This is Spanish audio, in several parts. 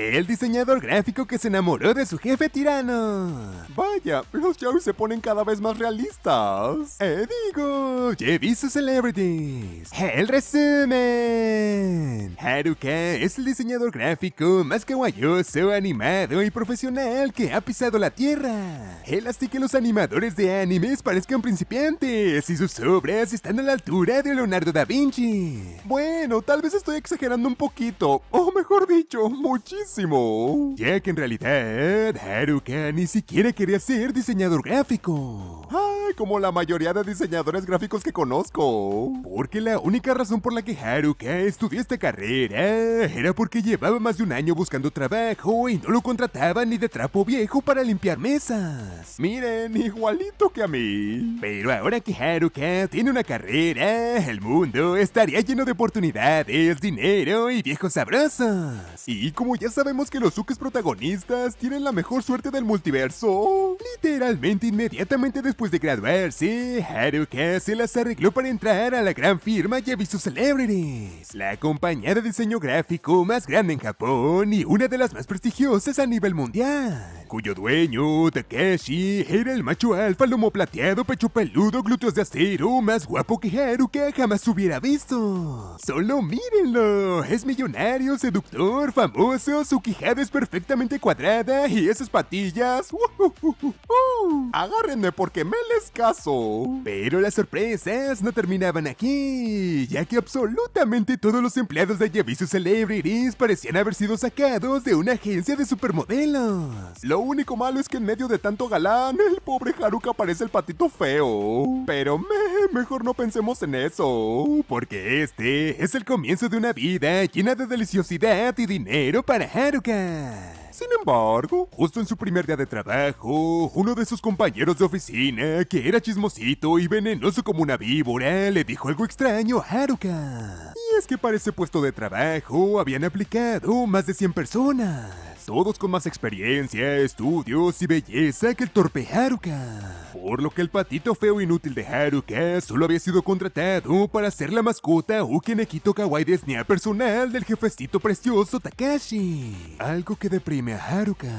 El diseñador gráfico que se enamoró de su jefe tirano. Vaya, los shows se ponen cada vez más realistas. Eh, digo, He sus celebrities. El resumen. Haruka es el diseñador gráfico más guayoso, animado y profesional que ha pisado la tierra. Él hace que los animadores de animes parezcan principiantes y sus obras están a la altura de Leonardo da Vinci. Bueno, tal vez estoy exagerando un poquito, o mejor dicho, muchísimo ya que en realidad Haruka ni siquiera quería ser diseñador gráfico. Ah, como la mayoría de diseñadores gráficos que conozco. Porque la única razón por la que Haruka estudió esta carrera era porque llevaba más de un año buscando trabajo y no lo contrataban ni de trapo viejo para limpiar mesas. Miren, igualito que a mí. Pero ahora que Haruka tiene una carrera, el mundo estaría lleno de oportunidades, dinero y viejos sabrosos. Y como ya sabemos que los Sukes protagonistas tienen la mejor suerte del multiverso, literalmente inmediatamente después de graduarse graduar, sí, Haruka se las arregló para entrar a la gran firma Yabisu Celebrities, la compañía de diseño gráfico más grande en Japón y una de las más prestigiosas a nivel mundial, cuyo dueño, Takeshi, era el macho alfa lomo plateado, pecho peludo, glúteos de acero, más guapo que Haruka jamás hubiera visto. Solo mírenlo, es millonario, seductor, famoso, su quijada es perfectamente cuadrada y esas patillas... Uh, uh, uh, uh Agárrenme porque me les caso. Pero las sorpresas no terminaban aquí, ya que absolutamente todos los empleados de Yavisu Celebrities parecían haber sido sacados de una agencia de supermodelos. Lo único malo es que en medio de tanto galán, el pobre Haruka parece el patito feo. Pero mejor no pensemos en eso, porque este es el comienzo de una vida llena de deliciosidad y dinero para Haruka. Sin embargo, justo en su primer día de trabajo, uno de sus compañeros de oficina, que era chismosito y venenoso como una víbora, le dijo algo extraño a Haruka. Y es que para ese puesto de trabajo habían aplicado más de 100 personas todos con más experiencia, estudios y belleza que el torpe Haruka. Por lo que el patito feo inútil de Haruka solo había sido contratado para ser la mascota Uke Kawaii de personal del jefecito precioso Takashi. Algo que deprime a Haruka.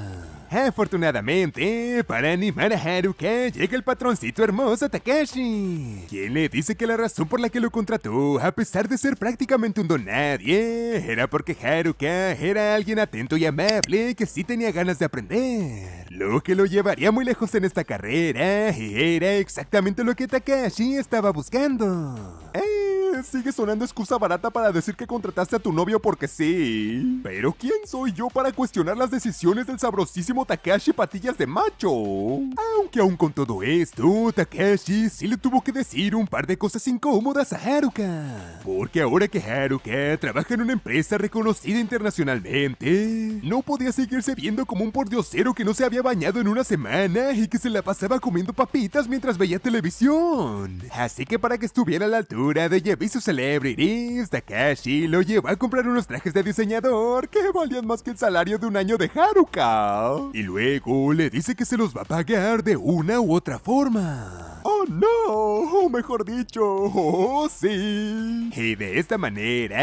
Afortunadamente, para animar a Haruka, llega el patroncito hermoso Takashi, quien le dice que la razón por la que lo contrató, a pesar de ser prácticamente un don nadie, era porque Haruka era alguien atento y amable que sí tenía ganas de aprender. Lo que lo llevaría muy lejos en esta carrera era exactamente lo que Takashi estaba buscando. ¡Eh! Sigue sonando excusa barata para decir que contrataste a tu novio porque sí. Pero ¿quién soy yo para cuestionar las decisiones del sabrosísimo Takashi Patillas de Macho? Aunque aún con todo esto, Takashi sí le tuvo que decir un par de cosas incómodas a Haruka. Porque ahora que Haruka trabaja en una empresa reconocida internacionalmente, no podía seguirse viendo como un pordiosero que no se había bañado en una semana y que se la pasaba comiendo papitas mientras veía televisión. Así que para que estuviera a la altura de llevar su celebrities, Takashi lo llevó a comprar unos trajes de diseñador que valían más que el salario de un año de Haruka. Y luego le dice que se los va a pagar de una u otra forma no! O mejor dicho, oh, sí! Y de esta manera,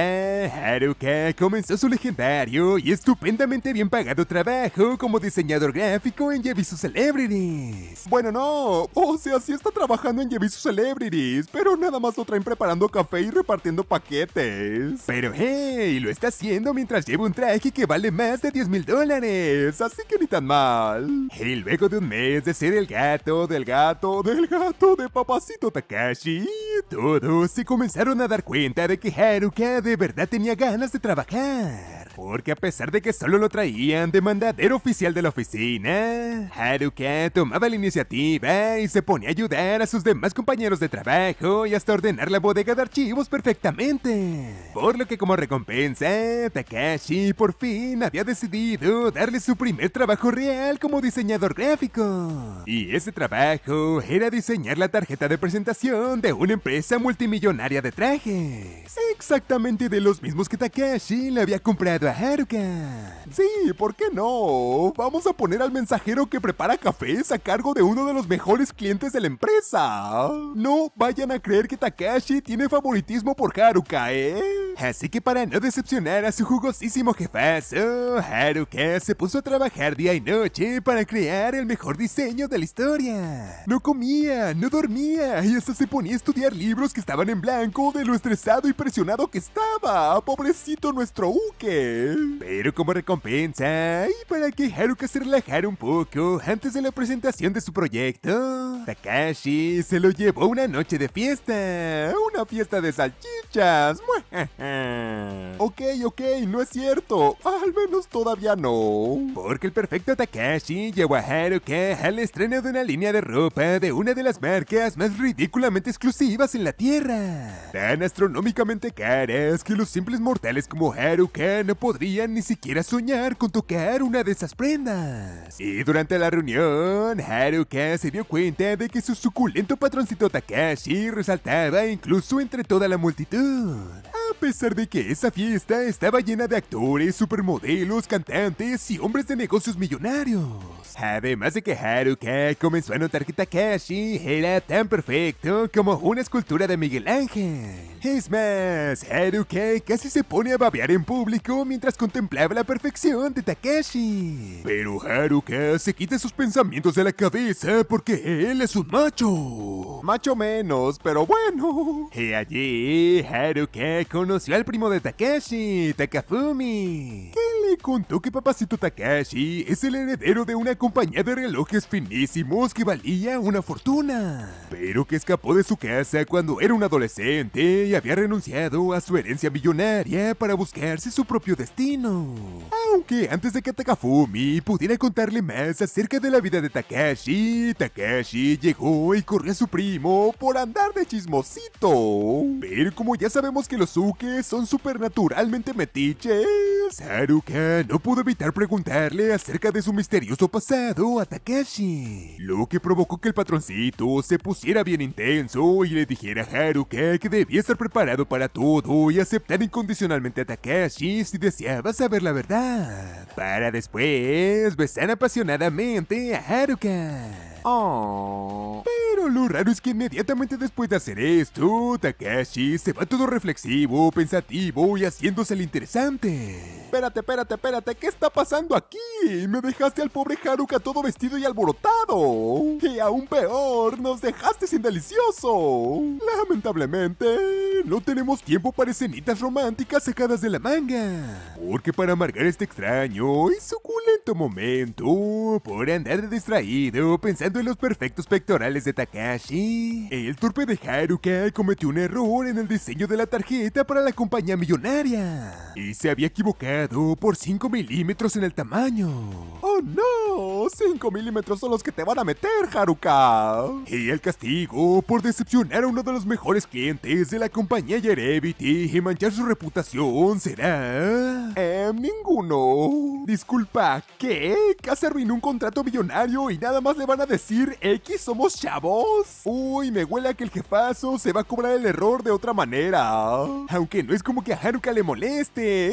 Haruka comenzó su legendario y estupendamente bien pagado trabajo como diseñador gráfico en Yebisu Celebrities. Bueno, no, o sea, sí está trabajando en Yebisu Celebrities, pero nada más lo traen preparando café y repartiendo paquetes. Pero hey, lo está haciendo mientras lleva un traje que vale más de 10 mil dólares, así que ni tan mal. Y luego de un mes de ser el gato, del gato, del gato, de Papacito Takashi, todos se comenzaron a dar cuenta de que Haruka de verdad tenía ganas de trabajar porque a pesar de que solo lo traían de mandadero oficial de la oficina, Haruka tomaba la iniciativa y se ponía a ayudar a sus demás compañeros de trabajo y hasta ordenar la bodega de archivos perfectamente. Por lo que como recompensa, Takashi por fin había decidido darle su primer trabajo real como diseñador gráfico. Y ese trabajo era diseñar la tarjeta de presentación de una empresa multimillonaria de trajes. Exactamente de los mismos que Takashi le había comprado Haruka, Sí, ¿por qué no? Vamos a poner al mensajero que prepara cafés a cargo de uno de los mejores clientes de la empresa. No vayan a creer que Takashi tiene favoritismo por Haruka, ¿eh? Así que para no decepcionar a su jugosísimo jefazo, eh, Haruka se puso a trabajar día y noche para crear el mejor diseño de la historia. No comía, no dormía y hasta se ponía a estudiar libros que estaban en blanco de lo estresado y presionado que estaba. Pobrecito nuestro Uke. Pero como recompensa, y para que Haruka se relajara un poco antes de la presentación de su proyecto, Takashi se lo llevó una noche de fiesta, una fiesta de salchichas. ok, ok, no es cierto, al menos todavía no. Porque el perfecto Takashi llevó a Haruka al estreno de una línea de ropa de una de las marcas más ridículamente exclusivas en la Tierra. Tan astronómicamente caras que los simples mortales como Haruka no podrían ni siquiera soñar con tocar una de esas prendas. Y durante la reunión, Haruka se dio cuenta de que su suculento patroncito Takashi resaltaba incluso entre toda la multitud a pesar de que esa fiesta estaba llena de actores, supermodelos, cantantes y hombres de negocios millonarios. Además de que Haruka comenzó a notar que Takashi era tan perfecto como una escultura de Miguel Ángel. Es más, Haruka casi se pone a babear en público mientras contemplaba la perfección de Takashi. Pero Haruka se quita sus pensamientos de la cabeza porque él es un macho. Macho menos, pero bueno. Y allí Haruka con conoció al primo de Takeshi, Takafumi contó que Papacito Takashi es el heredero de una compañía de relojes finísimos que valía una fortuna, pero que escapó de su casa cuando era un adolescente y había renunciado a su herencia millonaria para buscarse su propio destino. Aunque antes de que Takafumi pudiera contarle más acerca de la vida de Takashi, Takashi llegó y corrió a su primo por andar de chismosito. Pero como ya sabemos que los Uke son supernaturalmente metiches, Haruka. No pudo evitar preguntarle acerca de su misterioso pasado a Takashi, lo que provocó que el patroncito se pusiera bien intenso y le dijera a Haruka que debía estar preparado para todo y aceptar incondicionalmente a Takashi si deseaba saber la verdad, para después besar apasionadamente a Haruka. Oh. Pero lo raro es que inmediatamente después de hacer esto, Takashi se va todo reflexivo, pensativo y haciéndose el interesante. Espérate, espérate, espérate, ¿qué está pasando aquí? Me dejaste al pobre Haruka todo vestido y alborotado. Y aún peor, nos dejaste sin delicioso. Lamentablemente, no tenemos tiempo para escenitas románticas sacadas de la manga. Porque para amargar este extraño y suculento momento, por andar distraído pensando en los perfectos pectorales de Takashi, el torpe de Haruka cometió un error en el diseño de la tarjeta para la compañía millonaria. Y se había equivocado por 5 milímetros en el tamaño. ¡Oh no! 5 milímetros son los que te van a meter, Haruka. Y el castigo por decepcionar a uno de los mejores clientes de la compañía Yerevity y manchar su reputación será... Em, ninguno. Disculpa, ¿qué? ¿Casi arruinó un contrato millonario y nada más le van a decir X somos chavos? Uy, me huele a que el jefazo se va a cobrar el error de otra manera. Aunque no es como que a Haruka le moleste.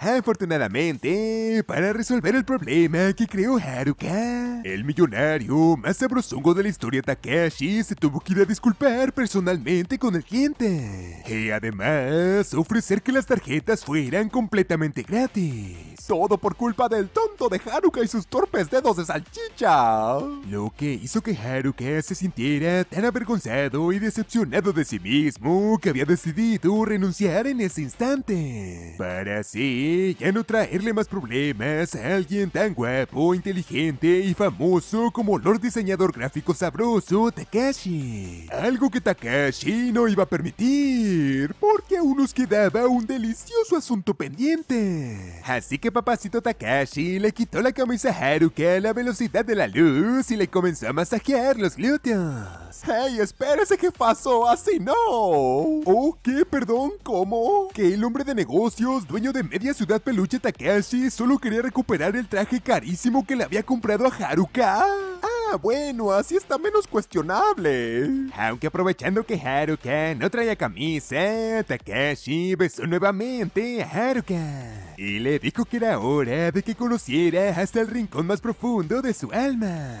Afortunadamente, para resolver el problema, que creó Haruka. El millonario más sabrosongo de la historia Takashi se tuvo que ir a disculpar personalmente con el cliente. Y además, ofrecer que las tarjetas fueran completamente gratis. Todo por culpa del tonto de Haruka y sus torpes dedos de salchicha. Lo que hizo que Haruka se sintiera tan avergonzado y decepcionado de sí mismo que había decidido renunciar en ese instante. Para así ya no traerle más problemas a alguien tan guapo inteligente y famoso como Lord Diseñador Gráfico Sabroso Takashi. Algo que Takashi no iba a permitir, porque aún nos quedaba un delicioso asunto pendiente. Así que papacito Takashi le quitó la camisa a Haruka a la velocidad de la luz y le comenzó a masajear los glúteos. ¡Hey, espérese que pasó! ¡Así no! ¿Oh, qué? Perdón, ¿cómo? Que el hombre de negocios, dueño de media ciudad peluche Takashi, solo quería recuperar el traje cariño que le había comprado a Haruka? Ah, bueno, así está menos cuestionable. Aunque aprovechando que Haruka no traía camisa, Takashi besó nuevamente a Haruka. Y le dijo que era hora de que conociera hasta el rincón más profundo de su alma.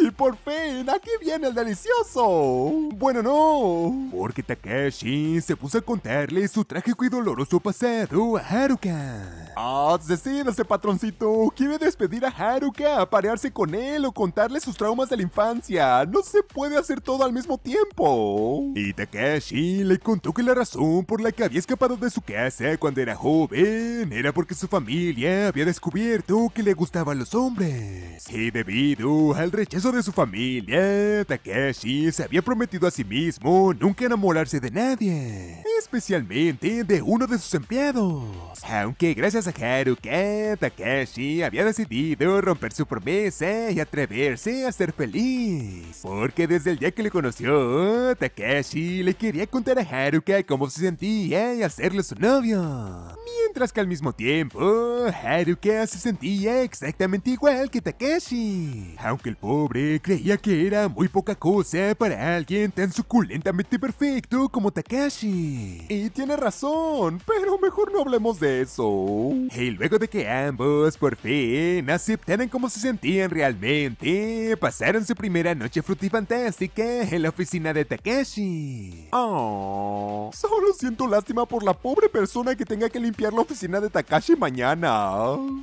¡Y por fin! ¡Aquí viene el delicioso! Bueno, no, porque Takashi... se puso a contarle su trágico y doloroso pasado a Haruka. ¡Ah, decídase, patroncito! ¿Quiere despedir a Haruka, aparearse con él o contarle sus traumas de la infancia? ¡No se puede hacer todo al mismo tiempo! Y Takeshi le contó que la razón por la que había escapado de su casa cuando era joven era porque su familia había descubierto que le gustaban los hombres. Y debido al rechazo de su familia, Takashi se había prometido a sí mismo nunca enamorarse de nadie, especialmente de uno de sus empleados. Aunque gracias a Haruka, Takashi había decidido romper su promesa y atreverse a ser feliz. Porque desde el día que le conoció, Takashi le quería contar a Haruka cómo se sentía y hacerle su novio. Mientras que al mismo tiempo, Haruka se sentía exactamente igual que Takashi que el pobre creía que era muy poca cosa para alguien tan suculentamente perfecto como Takashi. Y tiene razón, pero mejor no hablemos de eso. Y luego de que ambos por fin aceptaran cómo se sentían realmente, pasaron su primera noche frutifantástica en la oficina de Takashi. Oh, solo siento lástima por la pobre persona que tenga que limpiar la oficina de Takashi mañana.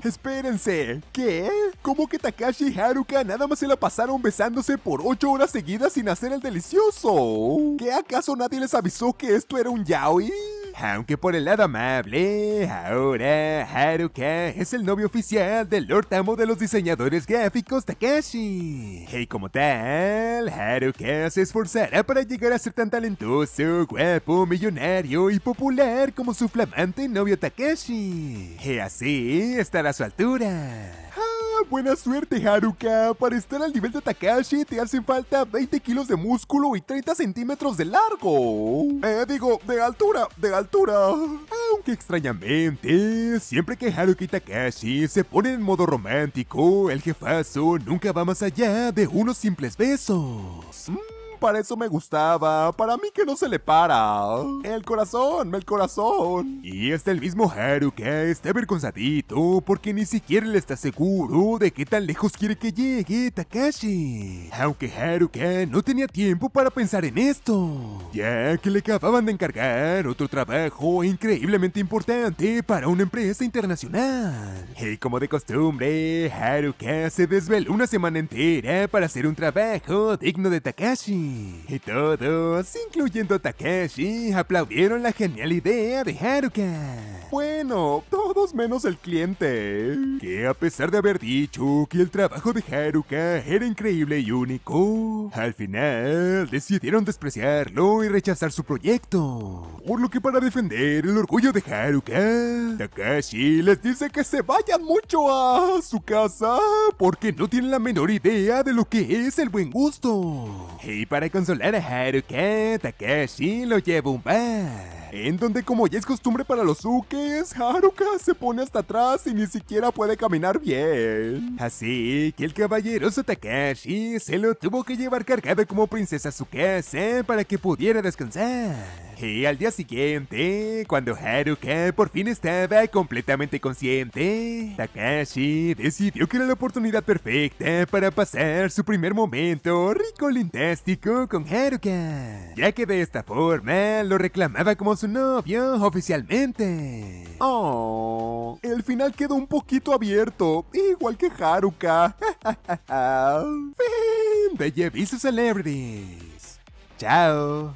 Espérense, ¿qué? ¿Cómo que Takashi y Haruka nada más se la pasaron besándose por 8 horas seguidas sin hacer el delicioso. ¿Qué acaso nadie les avisó que esto era un yaoi? Aunque por el lado amable, ahora Haruka es el novio oficial del Lord Amo de los diseñadores gráficos Takeshi. Y como tal, Haruka se esforzará para llegar a ser tan talentoso, guapo, millonario y popular como su flamante novio Takeshi. Y así estará a su altura buena suerte, Haruka. Para estar al nivel de Takashi te hacen falta 20 kilos de músculo y 30 centímetros de largo. Eh, digo, de altura, de altura. Aunque extrañamente, siempre que Haruka y Takashi se ponen en modo romántico, el jefazo nunca va más allá de unos simples besos. Mm. Para eso me gustaba. Para mí que no se le para. El corazón, el corazón. Y hasta el mismo Haruka está avergonzadito porque ni siquiera le está seguro de qué tan lejos quiere que llegue Takashi. Aunque Haruka no tenía tiempo para pensar en esto. Ya que le acababan de encargar otro trabajo increíblemente importante para una empresa internacional. Y como de costumbre, Haruka se desveló una semana entera para hacer un trabajo digno de Takashi. Y todos, incluyendo Takeshi, aplaudieron la genial idea de Haruka. Bueno, todos menos el cliente, que a pesar de haber dicho que el trabajo de Haruka era increíble y único, al final decidieron despreciarlo y rechazar su proyecto. Por lo que para defender el orgullo de Haruka, Takashi les dice que se vayan mucho a su casa porque no tienen la menor idea de lo que es el buen gusto para consolar a que Takashi lo llevo un bar en donde como ya es costumbre para los Ukes, Haruka se pone hasta atrás y ni siquiera puede caminar bien. Así que el caballeroso Takashi se lo tuvo que llevar cargado como princesa a su casa para que pudiera descansar. Y al día siguiente, cuando Haruka por fin estaba completamente consciente, Takashi decidió que era la oportunidad perfecta para pasar su primer momento rico lindástico con Haruka, ya que de esta forma lo reclamaba como su novio oficialmente. Oh, el final quedó un poquito abierto, igual que Haruka. fin de Yebisu Celebrities. Chao.